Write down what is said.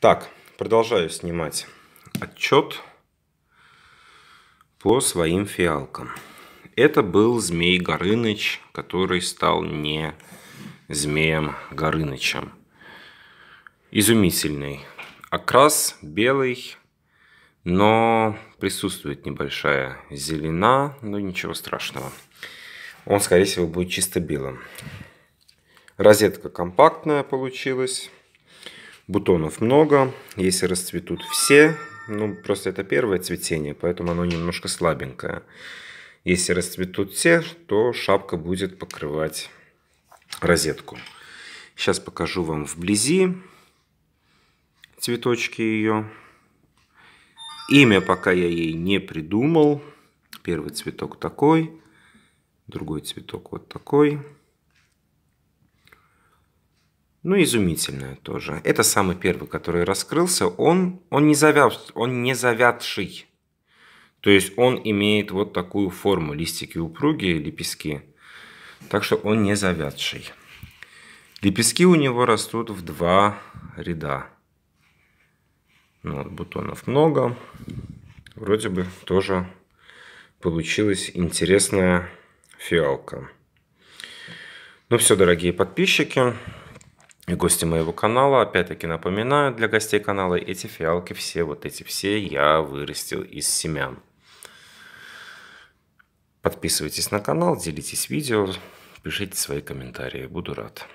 Так, продолжаю снимать отчет по своим фиалкам. Это был змей Горыныч, который стал не змеем Горынычем. Изумительный. Окрас белый, но присутствует небольшая зелена, но ничего страшного. Он, скорее всего, будет чисто белым. Розетка компактная получилась. Бутонов много, если расцветут все, ну просто это первое цветение, поэтому оно немножко слабенькое. Если расцветут все, то шапка будет покрывать розетку. Сейчас покажу вам вблизи цветочки ее. Имя пока я ей не придумал. Первый цветок такой, другой цветок вот такой. Ну, изумительное тоже. Это самый первый, который раскрылся. Он, он, не, завяз, он не завядший. То есть он имеет вот такую форму. Листики упругие, лепестки. Так что он не завядший. Лепестки у него растут в два ряда. Ну, вот бутонов много. Вроде бы тоже получилась интересная фиалка. Ну все, дорогие подписчики и гости моего канала. Опять-таки напоминаю, для гостей канала эти фиалки, все вот эти все я вырастил из семян. Подписывайтесь на канал, делитесь видео, пишите свои комментарии, буду рад.